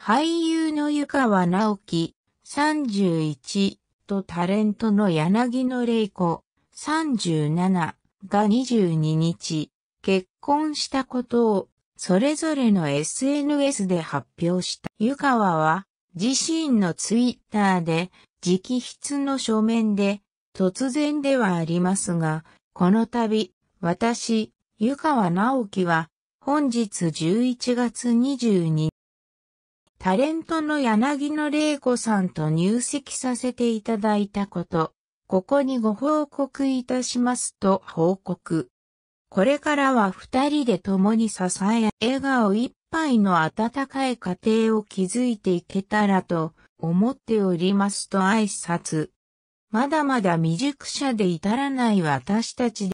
俳優の湯川直樹、31とタレントの柳野玲子、37が22日、結婚したことを、それぞれの SNS で発表した。湯川は、自身のツイッターで、直筆の書面で、突然ではありますが、この度、私、湯川直樹は、本日11月22日、タレントの柳野玲子さんと入籍させていただいたこと、ここにご報告いたしますと報告。これからは二人で共に支え、笑顔いっぱいの温かい家庭を築いていけたらと思っておりますと挨拶。まだまだ未熟者で至らない私たち